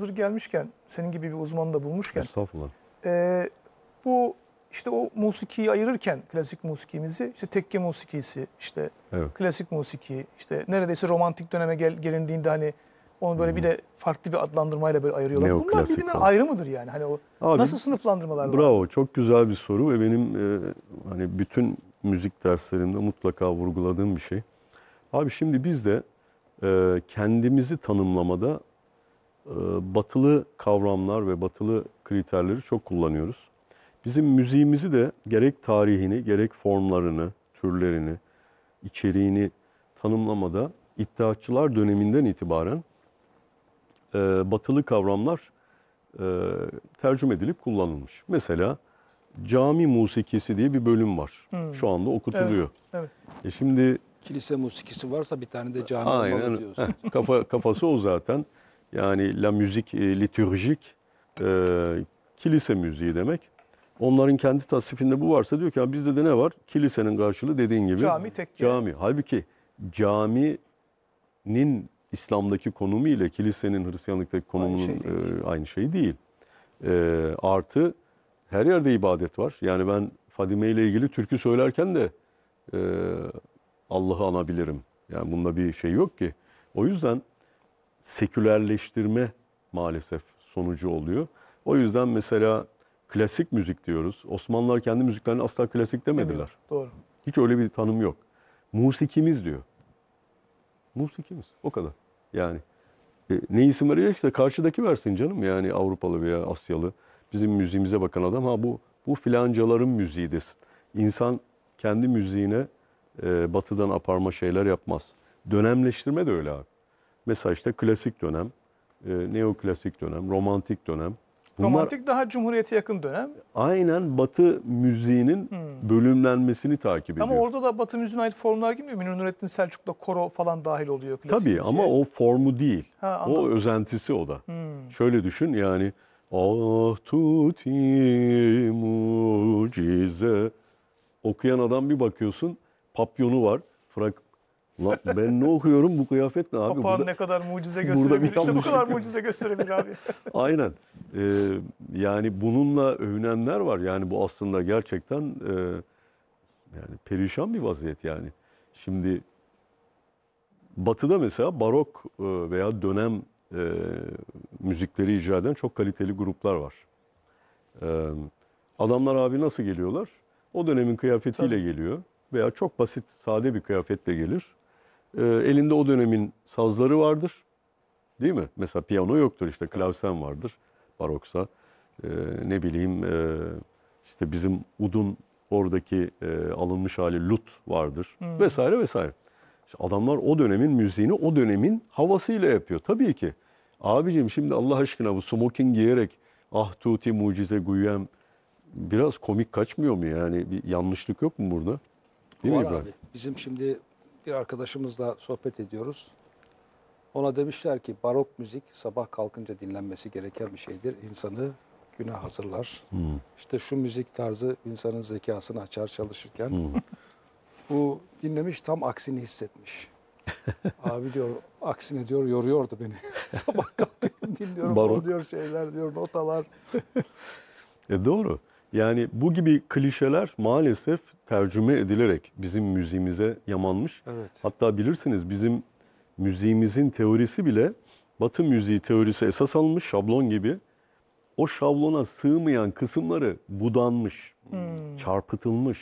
Hazır gelmişken, senin gibi bir uzmanı da bulmuşken. Estağfurullah. E, bu işte o musikiyi ayırırken klasik musikimizi işte tekke musikisi, işte evet. klasik musiki, işte neredeyse romantik döneme gel, gelindiğinde hani onu böyle hmm. bir de farklı bir adlandırmayla böyle ayırıyorlar. Neo Bunlar birbirinden falan. ayrı mıdır yani? Hani o Abi, nasıl sınıflandırmalar bravo, var? Bravo, çok güzel bir soru ve benim e, hani bütün müzik derslerimde mutlaka vurguladığım bir şey. Abi şimdi biz de e, kendimizi tanımlamada ee, batılı kavramlar ve batılı kriterleri çok kullanıyoruz. Bizim müziğimizi de gerek tarihini, gerek formlarını, türlerini, içeriğini tanımlamada iddiatçılar döneminden itibaren e, batılı kavramlar e, tercüme edilip kullanılmış. Mesela cami musikisi diye bir bölüm var. Hmm. Şu anda okutuluyor. Evet, evet. E şimdi kilise musikisi varsa bir tane de cami aynen, olmalı diyorsunuz. kafa, kafası o zaten. Yani la müzik e, litürjik, e, kilise müziği demek. Onların kendi tasnifinde bu varsa diyor ki bizde de ne var? Kilisenin karşılığı dediğin gibi. Cami tekke. Cami. Halbuki caminin İslam'daki konumu ile kilisenin Hristiyanlık'taki konumunun aynı şey değil. E, aynı şey değil. E, artı her yerde ibadet var. Yani ben Fadime ile ilgili türkü söylerken de e, Allah'ı anabilirim. Yani bunda bir şey yok ki. O yüzden sekülerleştirme maalesef sonucu oluyor. O yüzden mesela klasik müzik diyoruz. Osmanlılar kendi müziklerini asla klasik demediler. Evet, doğru. Hiç öyle bir tanım yok. Musikimiz diyor. Musikimiz. O kadar. Yani e, ne isim verecekse karşıdaki versin canım. Yani Avrupalı veya Asyalı. Bizim müziğimize bakan adam ha bu bu filancaların müziği desin. İnsan kendi müziğine e, batıdan aparma şeyler yapmaz. Dönemleştirme de öyle abi. Mesela işte klasik dönem, e, neoklasik dönem, romantik dönem. Bunlar, romantik daha Cumhuriyet'e yakın dönem. Aynen Batı müziğinin hmm. bölümlenmesini takip ediyor. Ama orada da Batı müziğine ait formlar girmiyor. Münir Nurettin Selçuk'la koro falan dahil oluyor klasik Tabii müziğe. ama o formu değil. Ha, o özentisi o da. Hmm. Şöyle düşün yani Ah tuti mucize. Okuyan adam bir bakıyorsun papyonu var. Frak, Ulan ben ne okuyorum bu kıyafet ne abi? Papağan ne kadar mucize gösterebilir işte bu kadar mucize gösterebilir abi. Aynen. Ee, yani bununla övünenler var. Yani bu aslında gerçekten e, yani perişan bir vaziyet yani. Şimdi Batı'da mesela barok e, veya dönem e, müzikleri icra eden çok kaliteli gruplar var. E, adamlar abi nasıl geliyorlar? O dönemin kıyafetiyle Tabii. geliyor veya çok basit sade bir kıyafetle gelir e, elinde o dönemin sazları vardır. Değil mi? Mesela piyano yoktur işte klavsen vardır baroksa. E, ne bileyim e, işte bizim udun oradaki e, alınmış hali lut vardır hmm. vesaire vesaire. İşte adamlar o dönemin müziğini o dönemin havasıyla yapıyor tabii ki. Abicim şimdi Allah aşkına bu smoking giyerek ah tuti mucize güyem biraz komik kaçmıyor mu yani bir yanlışlık yok mu burada? Değil Var mi Abi. Bizim şimdi bir arkadaşımızla sohbet ediyoruz. Ona demişler ki barok müzik sabah kalkınca dinlenmesi gereken bir şeydir. İnsanı güne hazırlar. Hmm. İşte şu müzik tarzı insanın zekasını açar çalışırken. Hmm. Bu dinlemiş tam aksini hissetmiş. Abi diyor aksine diyor yoruyordu beni. sabah kalkıp dinliyorum. Barok. diyor şeyler diyor notalar. e doğru. Yani bu gibi klişeler maalesef tercüme edilerek bizim müziğimize yamanmış. Evet. Hatta bilirsiniz bizim müziğimizin teorisi bile Batı müziği teorisi esas almış şablon gibi. O şablona sığmayan kısımları budanmış, hmm. çarpıtılmış,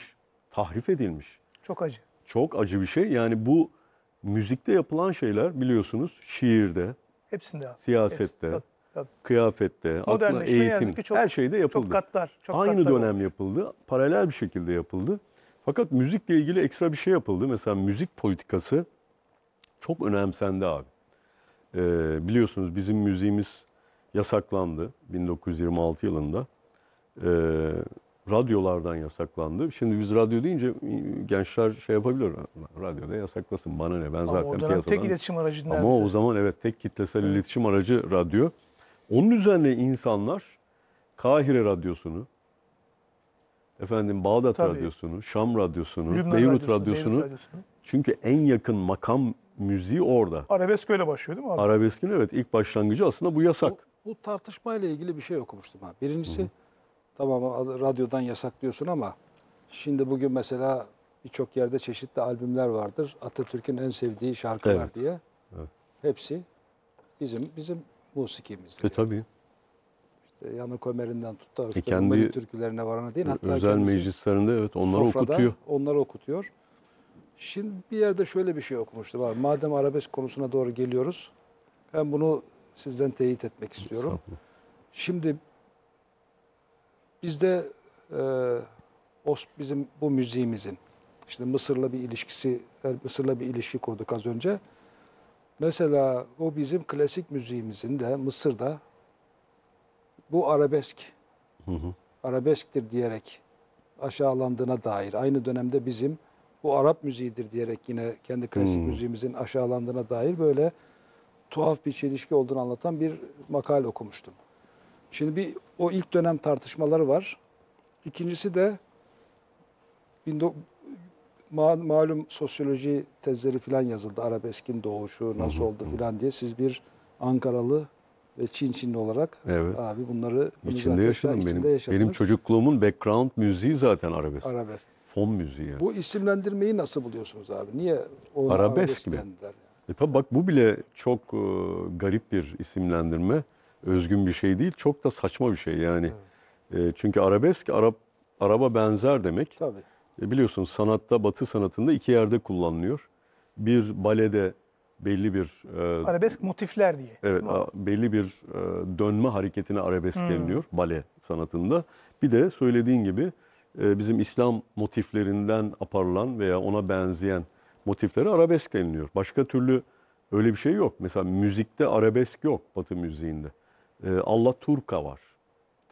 tahrif edilmiş. Çok acı. Çok acı bir şey. Yani bu müzikte yapılan şeyler biliyorsunuz şiirde, hepsinde siyasette, Hepsi, kıyafette, aklına eğitim, çok, her şeyde yapıldı. Çok katlar. Çok Aynı katlar dönem olmuş. yapıldı. Paralel bir şekilde yapıldı. Fakat müzikle ilgili ekstra bir şey yapıldı. Mesela müzik politikası çok önemsendi abi. Ee, biliyorsunuz bizim müziğimiz yasaklandı 1926 yılında. Ee, radyolardan yasaklandı. Şimdi biz radyo deyince gençler şey yapabilir. Radyoda yasaklasın bana ne ben zaten Ama o dönem tek iletişim aracı Ama o zaman evet tek kitlesel iletişim aracı radyo. Onun üzerine insanlar Kahire Radyosunu, efendim Bağdat Tabii. Radyosunu, Şam Radyosunu, Lübnan Beyrut Radyosunu, Radyosunu. Radyosunu. Çünkü en yakın makam müziği orada. Arabesk öyle başlıyor değil mi abi? Arabeskin evet ilk başlangıcı aslında bu yasak. Bu, bu tartışmayla ilgili bir şey okumuştum abi. Birincisi Hı-hı. tamam radyodan yasak diyorsun ama şimdi bugün mesela birçok yerde çeşitli albümler vardır. Atatürk'ün en sevdiği şarkılar evet. diye. Evet. Hepsi bizim bizim musikimizdir. E tabii. İşte Yanık Ömer'inden tut da e, kendi türkülerine varana değil. Hatta özel meclislerinde evet onları okutuyor. Onları okutuyor. Şimdi bir yerde şöyle bir şey okumuştu. Var. Madem arabesk konusuna doğru geliyoruz. Ben bunu sizden teyit etmek istiyorum. Şimdi bizde e, os bizim bu müziğimizin işte Mısır'la bir ilişkisi e, Mısır'la bir ilişki kurduk az önce. Mesela o bizim klasik müziğimizin de Mısır'da bu arabesk, hı hı. arabesktir diyerek aşağılandığına dair. Aynı dönemde bizim bu Arap müziğidir diyerek yine kendi klasik hmm. müziğimizin aşağılandığına dair böyle tuhaf bir çelişki olduğunu anlatan bir makale okumuştum. Şimdi bir o ilk dönem tartışmaları var. İkincisi de malum sosyoloji tezleri falan yazıldı. Arabeskin doğuşu nasıl oldu falan diye. Siz bir Ankaralı ve Çin Çinli olarak evet. abi bunları içinde yaşadım içinde benim. Yaşadınız. Benim çocukluğumun background müziği zaten arabesk. Arabesk. Fon müziği. Yani. Bu isimlendirmeyi nasıl buluyorsunuz abi? Niye onu arabesk, arabesk mi? Yani? E tabi bak bu bile çok e, garip bir isimlendirme. Özgün bir şey değil. Çok da saçma bir şey yani. Evet. E, çünkü arabesk Arap araba benzer demek. Tabii. E, biliyorsunuz sanatta, batı sanatında iki yerde kullanılıyor. Bir balede belli bir... E, arabesk motifler diye. Evet, a, belli bir e, dönme hareketine arabesk hmm. deniliyor bale sanatında. Bir de söylediğin gibi e, bizim İslam motiflerinden aparılan veya ona benzeyen motifleri arabesk deniliyor. Başka türlü öyle bir şey yok. Mesela müzikte arabesk yok Batı müziğinde. E, Allah Turka var.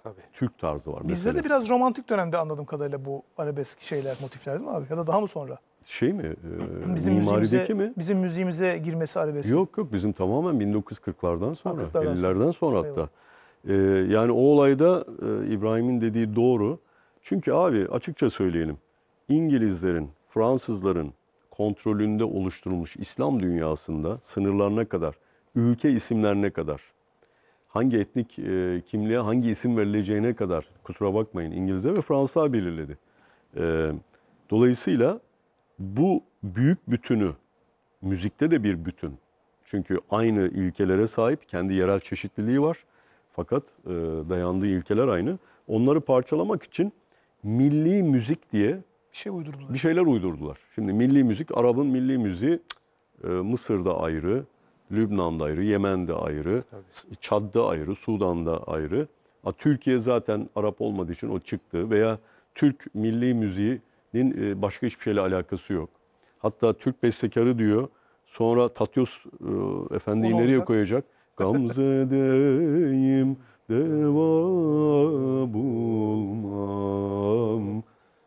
Tabii. Türk tarzı var. Bizde de biraz romantik dönemde anladığım kadarıyla bu arabesk şeyler, motifler değil mi abi? Ya da daha mı sonra? Şey mi? E, bizim mimarideki mi? Bizim müziğimize girmesi arabesk. Yok yok bizim tamamen 1940'lardan sonra, 40'lardan 50'lerden sonra, sonra hatta. Ee, yani o olayda e, İbrahim'in dediği doğru. Çünkü abi açıkça söyleyelim. İngilizlerin, Fransızların kontrolünde oluşturulmuş İslam dünyasında sınırlarına kadar, ülke isimlerine kadar hangi etnik e, kimliğe hangi isim verileceğine kadar kusura bakmayın İngilizler ve Fransa belirledi. E, dolayısıyla bu büyük bütünü müzikte de bir bütün. Çünkü aynı ilkelere sahip kendi yerel çeşitliliği var. Fakat e, dayandığı ilkeler aynı. Onları parçalamak için milli müzik diye bir şey uydurdular. Bir şeyler uydurdular. Şimdi milli müzik Arap'ın milli müziği e, Mısır'da ayrı, Lübnan'da ayrı, Yemen'de ayrı, Tabii. Çad'da ayrı, Sudan'da ayrı. A, Türkiye zaten Arap olmadığı için o çıktı veya Türk milli müziğinin e, başka hiçbir şeyle alakası yok. Hatta Türk bestekarı diyor, sonra Tatyos e, Efendi'yi nereye koyacak? Gamze Gamze'deyim deva bulmam.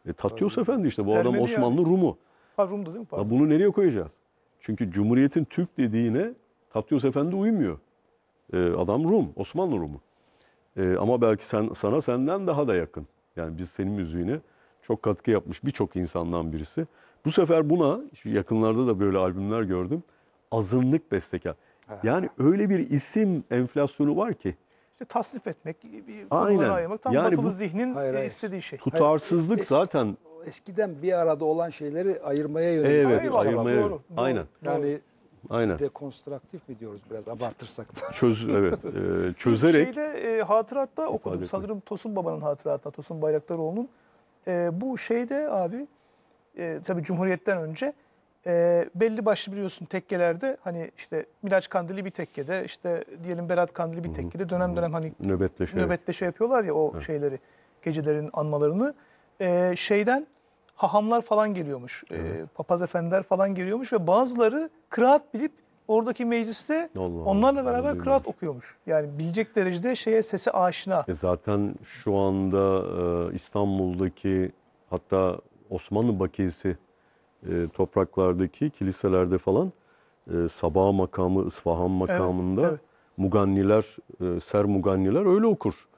E, Tatyos Efendi işte bu Termeli adam Osmanlı yani. Rumu. Ha Rum'da değil mi? Ha, bunu nereye koyacağız? Çünkü Cumhuriyet'in Türk dediğine Tapdiyos Efendi uymuyor. E, adam Rum, Osmanlı Rum'u. E, ama belki sen sana senden daha da yakın. Yani biz senin müziğine çok katkı yapmış birçok insandan birisi. Bu sefer buna, şu yakınlarda da böyle albümler gördüm. Azınlık bestekar. Yani öyle bir isim enflasyonu var ki. İşte tasnif etmek, Aynen. ayırmak tam yani batılı bu, zihnin hayır, hayır. E, istediği şey. Tutarsızlık hayır, eski, zaten. Eskiden bir arada olan şeyleri ayırmaya yönelik. Evet, ayırmaya. Ayır, ayır, doğru, Aynen. Yani Aynen. Dekonstraktif mi diyoruz biraz abartırsak da. Çöz, evet. E, çözerek. Şeyde e, hatıratta okudum etmek. sanırım Tosun Baba'nın hatıratında Tosun Bayraktaroğlu'nun. E, bu şeyde abi e, tabii Cumhuriyet'ten önce e, belli başlı biliyorsun tekkelerde hani işte Miraç Kandili bir tekkede işte diyelim Berat Kandili bir tekkede dönem dönem hani nöbetleşe, nöbetleşe yapıyorlar ya o evet. şeyleri gecelerin anmalarını. E, şeyden hahamlar falan geliyormuş. E, papaz efendiler falan geliyormuş ve bazıları kıraat bilip oradaki mecliste Allah onlarla beraber Allah. kıraat okuyormuş. Yani bilecek derecede şeye sesi aşina. E zaten şu anda e, İstanbul'daki hatta Osmanlı bakiyesi e, topraklardaki kiliselerde falan e, Sabah makamı, İsfahan makamında evet, evet. Muganniler, e, Ser Muganniler öyle okur.